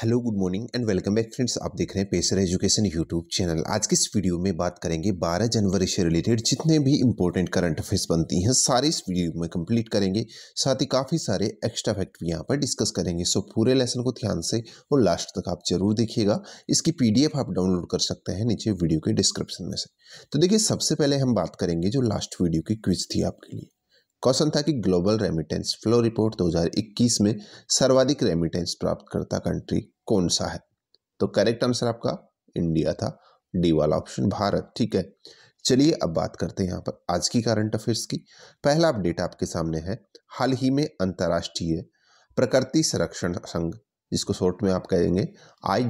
hello good morning and welcome back friends आप देख रहे हैं पेसर एजुकेशन यूट्यूब चैनल आज के इस वीडियो में बात करेंगे 12 जनवरी से रिलेटेड जितने भी इंपॉर्टेंट करंट अफेयर्स बनती हैं सारे इस वीडियो में कंप्लीट करेंगे साथ ही काफ़ी सारे एक्स्ट्रा फैक्ट भी यहाँ पर डिस्कस करेंगे सो पूरे लेसन को ध्यान से और लास्ट तक आप जरूर देखिएगा इसकी पी आप डाउनलोड कर सकते हैं नीचे वीडियो के डिस्क्रिप्शन में से तो देखिए सबसे पहले हम बात करेंगे जो लास्ट वीडियो की क्विज थी आपके लिए क्वेश्चन था कि ग्लोबल रेमिटेंस फ्लो रिपोर्ट 2021 में सर्वाधिक रेमिटेंस प्राप्तकर्ता कंट्री कौन सा है तो करेक्ट आंसर आपका इंडिया था डी वाला ऑप्शन भारत ठीक है चलिए अब बात करते हैं यहाँ पर आज की करंट अफेयर्स की पहला अपडेट आपके सामने है हाल ही में अंतर्राष्ट्रीय प्रकृति संरक्षण संघ जिसको शॉर्ट में आप कहेंगे आई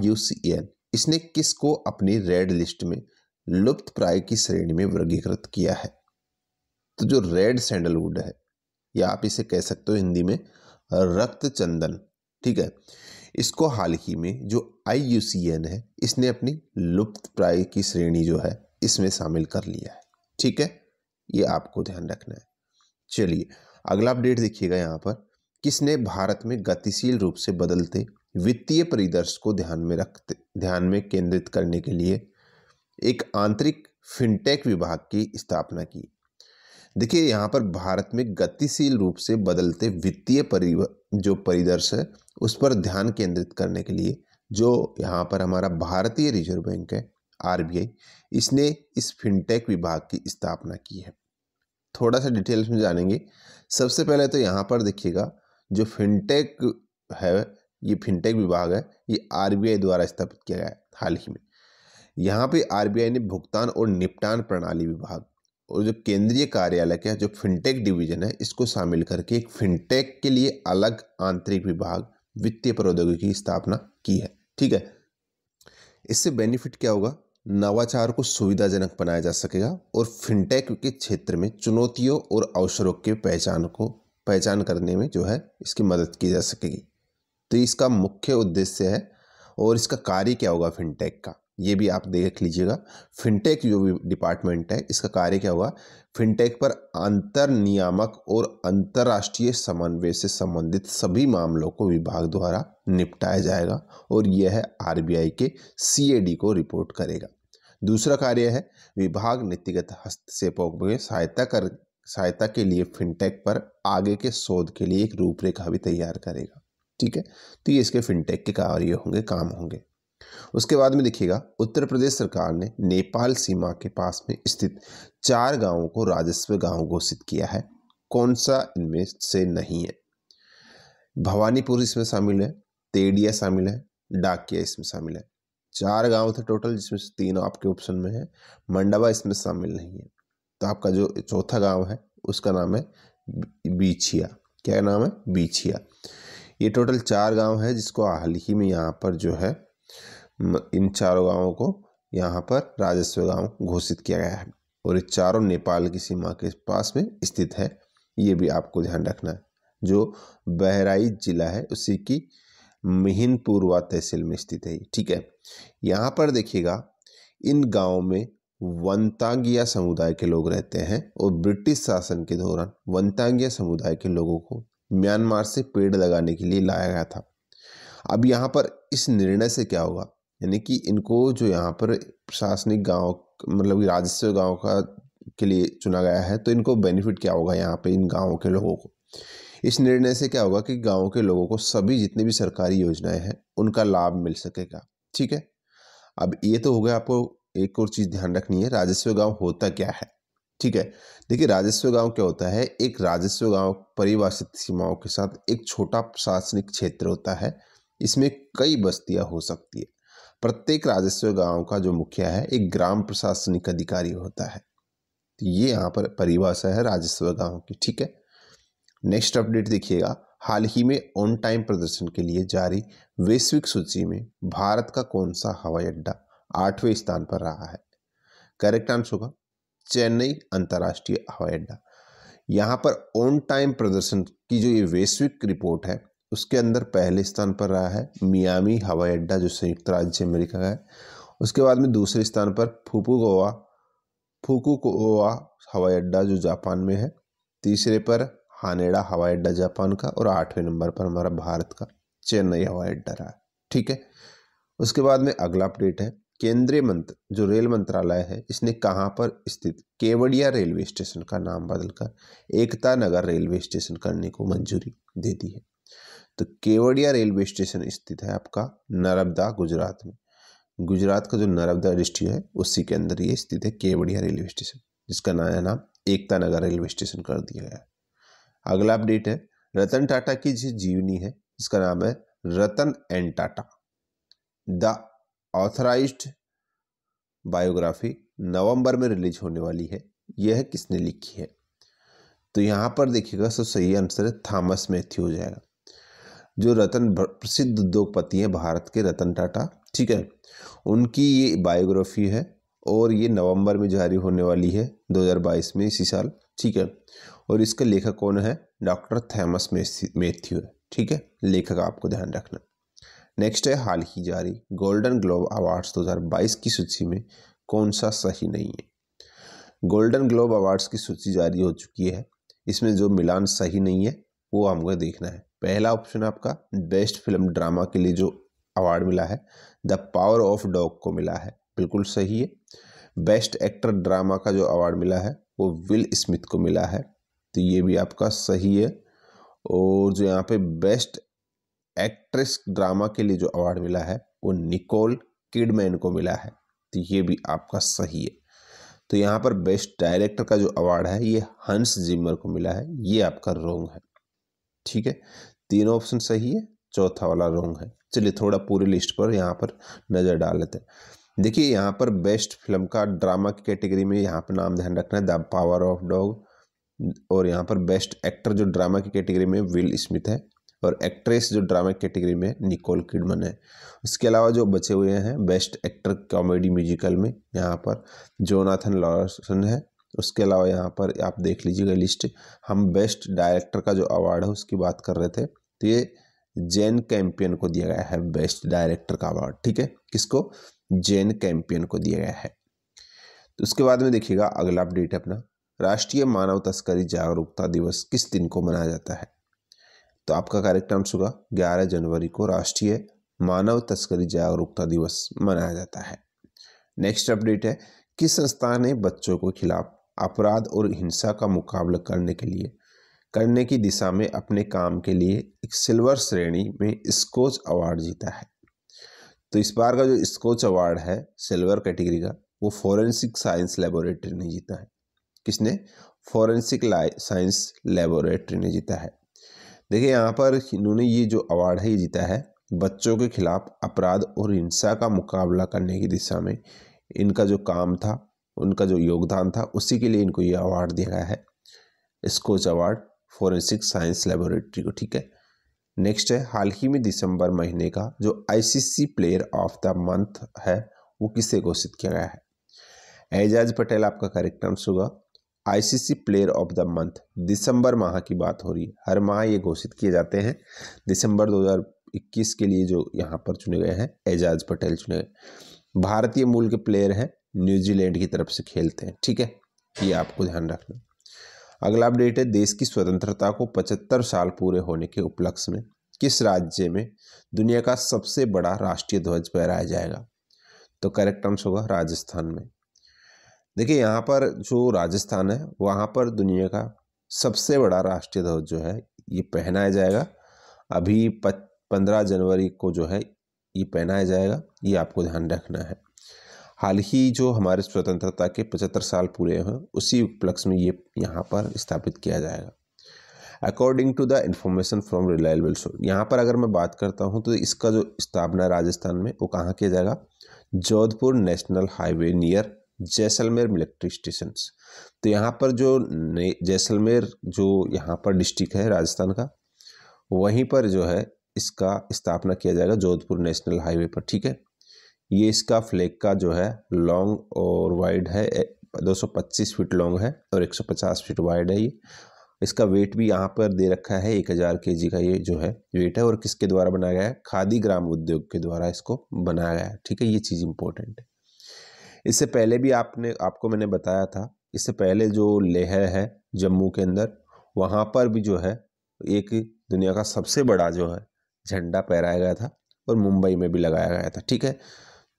इसने किसको अपनी रेड लिस्ट में लुप्त प्राय की श्रेणी में वर्गीकृत किया है तो जो रेड सैंडलवुड है या आप इसे कह सकते हो हिंदी में रक्त चंदन ठीक है इसको हाल ही में जो आई है इसने अपनी लुप्त प्राय की श्रेणी जो है इसमें शामिल कर लिया है ठीक है ये आपको ध्यान रखना है चलिए अगला अपडेट देखिएगा यहाँ पर किसने भारत में गतिशील रूप से बदलते वित्तीय परिदर्श को ध्यान में रखते ध्यान में केंद्रित करने के लिए एक आंतरिक फिनटेक विभाग की स्थापना की देखिए यहाँ पर भारत में गतिशील रूप से बदलते वित्तीय परि जो परिदर्श है उस पर ध्यान केंद्रित करने के लिए जो यहाँ पर हमारा भारतीय रिजर्व बैंक है आरबीआई इसने इस फिनटेक विभाग की स्थापना की है थोड़ा सा डिटेल्स में जानेंगे सबसे पहले तो यहाँ पर देखिएगा जो फिनटेक है ये फिनटेक विभाग है ये आरबीआई द्वारा स्थापित किया गया है हाल ही में यहाँ पे आरबीआई ने भुगतान और निपटान प्रणाली विभाग और जो केंद्रीय कार्यालय का जो फिनटेक डिवीजन है इसको शामिल करके एक फिनटेक के लिए अलग आंतरिक विभाग वित्तीय प्रौद्योगिकी की स्थापना की है ठीक है इससे बेनिफिट क्या होगा नवाचार को सुविधाजनक बनाया जा सकेगा और फिनटेक के क्षेत्र में चुनौतियों और अवसरों के पहचान को पहचान करने में जो है इसकी मदद की जा सकेगी तो इसका मुख्य उद्देश्य है और इसका कार्य क्या होगा फिनटेक का ये भी आप देख लीजिएगा फिनटेक जो भी डिपार्टमेंट है इसका कार्य क्या हुआ फिनटेक पर अंतर नियामक और अंतर्राष्ट्रीय समन्वय से संबंधित सभी मामलों को विभाग द्वारा निपटाया जाएगा और यह है आरबीआई के सीएडी को रिपोर्ट करेगा दूसरा कार्य है विभाग नीतिगत हस्तक्षेपों में सहायता कर सहायता के लिए फिनटेक पर आगे के शोध के लिए एक रूपरेखा भी तैयार करेगा ठीक है तो ये इसके फिनटेक के कार्य होंगे काम होंगे उसके बाद में देखिएगा उत्तर प्रदेश सरकार ने नेपाल सीमा के पास में स्थित चार गांवों को राजस्व गांव घोषित किया है कौन सा इनमें से नहीं है भवानीपुर इसमें शामिल है तेडिया शामिल है डाकिया इसमें शामिल है चार गांव थे टोटल जिसमें से तीन आपके ऑप्शन में है मंडवा इसमें शामिल नहीं है तो आपका जो चौथा गांव है उसका नाम है बीछिया क्या नाम है बीछिया ये टोटल चार गांव है जिसको हाल ही में यहाँ पर जो है इन चारों गांवों को यहाँ पर राजस्व गांव घोषित किया गया है और ये चारों नेपाल की सीमा के पास में स्थित है ये भी आपको ध्यान रखना है जो बहराइच जिला है उसी की मिहिनपुरवा तहसील में स्थित है ठीक है यहाँ पर देखिएगा इन गाँव में वंतांगिया समुदाय के लोग रहते हैं और ब्रिटिश शासन के दौरान वंतांगिया समुदाय के लोगों को म्यांमार से पेड़ लगाने के लिए लाया गया था अब यहाँ पर इस निर्णय से क्या होगा यानी कि इनको जो यहाँ पर प्रशासनिक गांव मतलब राजस्व गांव का के लिए चुना गया है तो इनको बेनिफिट क्या होगा यहाँ पे इन गांवों के लोगों को इस निर्णय से क्या होगा कि गांवों के लोगों को सभी जितनी भी सरकारी योजनाएं हैं उनका लाभ मिल सकेगा ठीक है अब ये तो हो गया आपको एक और चीज़ ध्यान रखनी है राजस्व गाँव होता क्या है ठीक है देखिए राजस्व गांव क्या होता है एक राजस्व गांव परिभाषित सीमाओं के साथ एक छोटा प्रशासनिक क्षेत्र होता है इसमें कई बस्तियां हो सकती है प्रत्येक राजस्व गांव का जो मुखिया है एक ग्राम प्रशासनिक अधिकारी होता है तो ये यहाँ पर परिभाषा है राजस्व गांव की ठीक है नेक्स्ट अपडेट देखिएगा हाल ही में ऑन टाइम प्रदर्शन के लिए जारी वैश्विक सूची में भारत का कौन सा हवाई अड्डा आठवें स्थान पर रहा है करेक्ट आंसर होगा चेन्नई अंतर्राष्ट्रीय हवाई अड्डा यहाँ पर ऑन टाइम प्रदर्शन की जो ये वैश्विक रिपोर्ट है उसके अंदर पहले स्थान पर रहा है मियामी हवाई अड्डा जो संयुक्त राज्य अमेरिका का है उसके बाद में दूसरे स्थान पर फुकुगोवा गोवा हवाई अड्डा जो जापान में है तीसरे पर हानेड़ा हवाई अड्डा जापान का और आठवें नंबर पर हमारा भारत का चेन्नई हवाई अड्डा रहा ठीक है उसके बाद में अगला अपडेट है केंद्रीय मंत्र जो रेल मंत्रालय है इसने कहाँ पर स्थित केवड़िया रेलवे स्टेशन का नाम बदलकर एकता नगर रेलवे स्टेशन करने को मंजूरी दे दी है तो केवड़िया रेलवे स्टेशन स्थित है आपका नर्मदा गुजरात में गुजरात का जो नर्मदा डिस्ट्रिक्ट है उसी के अंदर ये स्थित है केवड़िया रेलवे स्टेशन जिसका नया नाम एकता नगर रेलवे स्टेशन कर दिया गया अगला अपडेट है रतन टाटा की जो जीवनी है जिसका नाम है Ratan and Tata the authorized biography नवंबर में रिलीज होने वाली है यह किसने लिखी है तो यहाँ पर देखिएगा सो सही आंसर है थॉमस मैथ्यू हो जाएगा जो रतन प्रसिद्ध उद्योगपति हैं भारत के रतन टाटा ठीक है उनकी ये बायोग्राफी है और ये नवंबर में जारी होने वाली है 2022 में इसी साल ठीक है और इसका लेखक कौन है डॉक्टर थैमस मेथ्यू ठीक है लेखक आपको ध्यान रखना नेक्स्ट है हाल ही जारी गोल्डन ग्लोब अवार्ड्स 2022 की सूची में कौन सा सही नहीं है गोल्डन ग्लोब अवार्ड्स की सूची जारी हो चुकी है इसमें जो मिलान सही नहीं है वो हमको देखना है पहला ऑप्शन आपका बेस्ट फिल्म ड्रामा के लिए जो अवार्ड मिला है द पावर ऑफ डॉग को मिला है बिल्कुल सही है बेस्ट एक्टर ड्रामा का जो अवार्ड मिला है वो विल स्मिथ को मिला है तो ये भी आपका सही है और जो यहाँ पे बेस्ट एक्ट्रेस ड्रामा के लिए जो अवार्ड मिला है वो निकोल किडमैन को मिला है तो ये भी आपका सही है तो यहाँ पर बेस्ट डायरेक्टर का जो अवार्ड है ये हंस जिमर को मिला है ये आपका रोंग है ठीक है तीनों ऑप्शन सही है चौथा वाला रॉन्ग है चलिए थोड़ा पूरी लिस्ट पर यहाँ पर नज़र डाल लेते हैं देखिए यहाँ पर बेस्ट फिल्म का ड्रामा की कैटेगरी में यहाँ पर नाम ध्यान रखना है द पावर ऑफ डॉग और यहाँ पर बेस्ट एक्टर जो ड्रामा की कैटेगरी में विल स्मिथ है और एक्ट्रेस जो ड्रामा की कैटेगरी में निकोल किडमन है उसके अलावा जो बचे हुए हैं बेस्ट एक्टर कॉमेडी म्यूजिकल में यहाँ पर जोनाथन लॉरसन है उसके अलावा यहाँ पर आप देख लीजिएगा लिस्ट हम बेस्ट डायरेक्टर का जो अवार्ड है उसकी बात कर रहे थे तो ये जैन कैंपियन को दिया गया है बेस्ट डायरेक्टर का अवार्ड ठीक है किसको जैन कैंपियन को दिया गया है तो उसके बाद में देखिएगा अगला अपडेट अपना राष्ट्रीय मानव तस्करी जागरूकता दिवस किस दिन को मनाया जाता है तो आपका करेक्ट आंसर होगा ग्यारह जनवरी को राष्ट्रीय मानव तस्करी जागरूकता दिवस मनाया जाता है नेक्स्ट अपडेट है किस संस्था ने बच्चों के खिलाफ अपराध और हिंसा का मुकाबला करने के लिए करने की दिशा में अपने काम के लिए एक सिल्वर श्रेणी में स्कोच अवार्ड जीता है तो इस बार का जो स्कोच अवार्ड है सिल्वर कैटेगरी का वो फॉरेंसिक साइंस लेबोरेटरी ने जीता है किसने फॉरेंसिक साइंस लेबोरेटरी ने जीता है देखिए यहाँ पर इन्होंने ये जो अवार्ड है ये जीता है बच्चों के खिलाफ अपराध और हिंसा का मुकाबला करने की दिशा में इनका जो काम था उनका जो योगदान था उसी के लिए इनको ये अवार्ड दिया गया है Skoch award forensic science laboratory को ठीक है नेक्स्ट है हाल ही में दिसंबर महीने का जो ICC player of the month है वो किसे घोषित किया गया है एजाज पटेल आपका करेक्ट आंसर होगा ICC player of the month दिसंबर माह की बात हो रही है हर माह ये घोषित किए जाते हैं दिसंबर 2021 के लिए जो यहाँ पर चुने गए हैं एजाज पटेल चुने गए भारतीय मूल के प्लेयर हैं न्यूजीलैंड की तरफ से खेलते हैं ठीक है ये आपको ध्यान रखना अगला अपडेट है देश की स्वतंत्रता को 75 साल पूरे होने के उपलक्ष्य में किस राज्य में दुनिया का सबसे बड़ा राष्ट्रीय ध्वज फहराया जाएगा तो करेक्ट आंसर होगा राजस्थान में देखिए यहाँ पर जो राजस्थान है वहाँ पर दुनिया का सबसे बड़ा राष्ट्रीय ध्वज जो है ये पहनाया जाएगा अभी पंद्रह जनवरी को जो है ये पहनाया जाएगा ये आपको ध्यान रखना है हाल ही जो हमारे स्वतंत्रता के पचहत्तर साल पूरे हैं उसी उपलक्ष्य में ये यहाँ पर स्थापित किया जाएगा according to the information from reliable source यहाँ पर अगर मैं बात करता हूँ तो इसका जो स्थापना राजस्थान में वो कहाँ किया जाएगा Jodhpur national highway near Jaisalmer military station तो यहाँ पर जो जैसलमेर जो यहाँ पर डिस्ट्रिक्ट है राजस्थान का वहीं पर जो है इसका स्थापना किया जाएगा जोधपुर नेशनल हाईवे पर ठीक है ये इसका फ्लैग का जो है लॉन्ग और वाइड है 225 फीट लॉन्ग है और 150 फीट वाइड है ये इसका वेट भी यहाँ पर दे रखा है एक हज़ार के जी का ये जो है वेट है और किसके द्वारा बनाया गया है खादी ग्राम उद्योग के द्वारा इसको बनाया गया है ठीक है ये चीज़ इम्पोर्टेंट है इससे पहले भी आपने आपको मैंने बताया था इससे पहले जो लेह है जम्मू के अंदर वहाँ पर भी जो है एक दुनिया का सबसे बड़ा जो है झंडा पहराया गया था और मुंबई में भी लगाया गया था ठीक है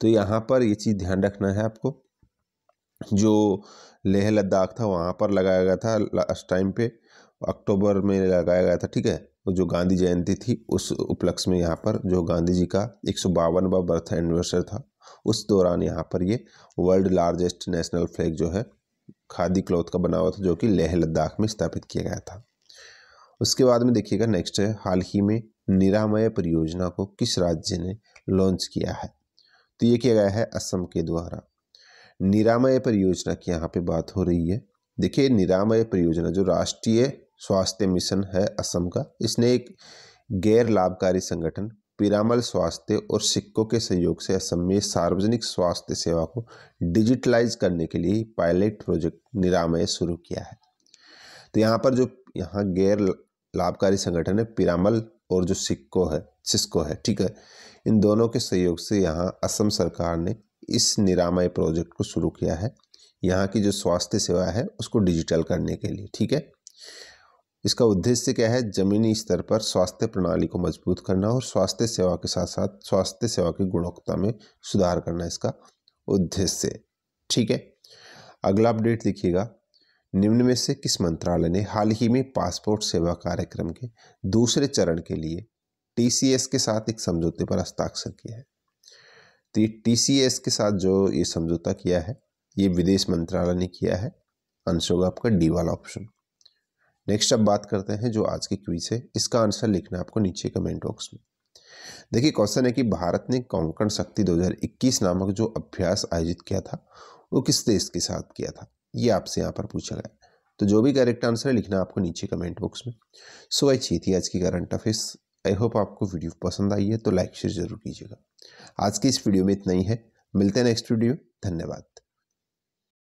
तो यहाँ पर ये चीज़ ध्यान रखना है आपको जो लेह लद्दाख था वहाँ पर लगाया गया था लास्ट टाइम पे अक्टूबर में लगाया गया था ठीक है जो गांधी जयंती थी उस उपलक्ष में यहाँ पर जो गांधी जी का एक सौ बावनवा बर्थ एनिवर्सरी था उस दौरान यहाँ पर ये वर्ल्ड लार्जेस्ट नेशनल फ्लैग जो है खादी क्लॉथ का बना हुआ था जो कि लेह लद्दाख में स्थापित किया गया था उसके बाद में देखिएगा नेक्स्ट है हाल ही में निरामय परियोजना को किस राज्य ने लॉन्च किया है तो ये किया गया है असम के द्वारा निरामय परियोजना की यहाँ पे बात हो रही है देखिए निरामय परियोजना जो राष्ट्रीय स्वास्थ्य मिशन है असम का इसने एक गैर लाभकारी संगठन पिरामल स्वास्थ्य और सिक्कों के सहयोग से असम में सार्वजनिक स्वास्थ्य सेवा को डिजिटलाइज करने के लिए पायलट प्रोजेक्ट निरामय शुरू किया है तो यहाँ पर जो यहाँ गैर लाभकारी संगठन है पिरामल और जो सिक्को है सिस्को है ठीक है इन दोनों के सहयोग से यहाँ असम सरकार ने इस निरामय प्रोजेक्ट को शुरू किया है यहाँ की जो स्वास्थ्य सेवा है उसको डिजिटल करने के लिए ठीक है इसका उद्देश्य क्या है जमीनी स्तर पर स्वास्थ्य प्रणाली को मजबूत करना और स्वास्थ्य सेवा के साथ साथ स्वास्थ्य सेवा की गुणवत्ता में सुधार करना इसका उद्देश्य ठीक है अगला अपडेट देखिएगा निम्न में से किस मंत्रालय ने हाल ही में पासपोर्ट सेवा कार्यक्रम के दूसरे चरण के लिए टीसीएस के साथ एक समझौते पर हस्ताक्षर किया है तो ये टीसीएस के साथ जो ये समझौता किया है ये विदेश मंत्रालय ने किया है आंसर होगा आपका डी वाला ऑप्शन नेक्स्ट अब बात करते हैं जो आज के क्वीज है इसका आंसर लिखना है आपको नीचे कमेंट बॉक्स में देखिए क्वेश्चन है कि भारत ने कोंकण शक्ति 2021 नामक जो अभ्यास आयोजित किया था वो किस देश के साथ किया था ये आपसे यहाँ पर पूछा गया तो जो भी करेक्ट आंसर है लिखना आपको नीचे कमेंट बॉक्स में सो आई थी आज की करंट अफेयर्स आई होप आपको वीडियो पसंद आई है तो लाइक शेयर ज़रूर कीजिएगा आज की इस वीडियो में इतना ही है मिलते हैं नेक्स्ट वीडियो धन्यवाद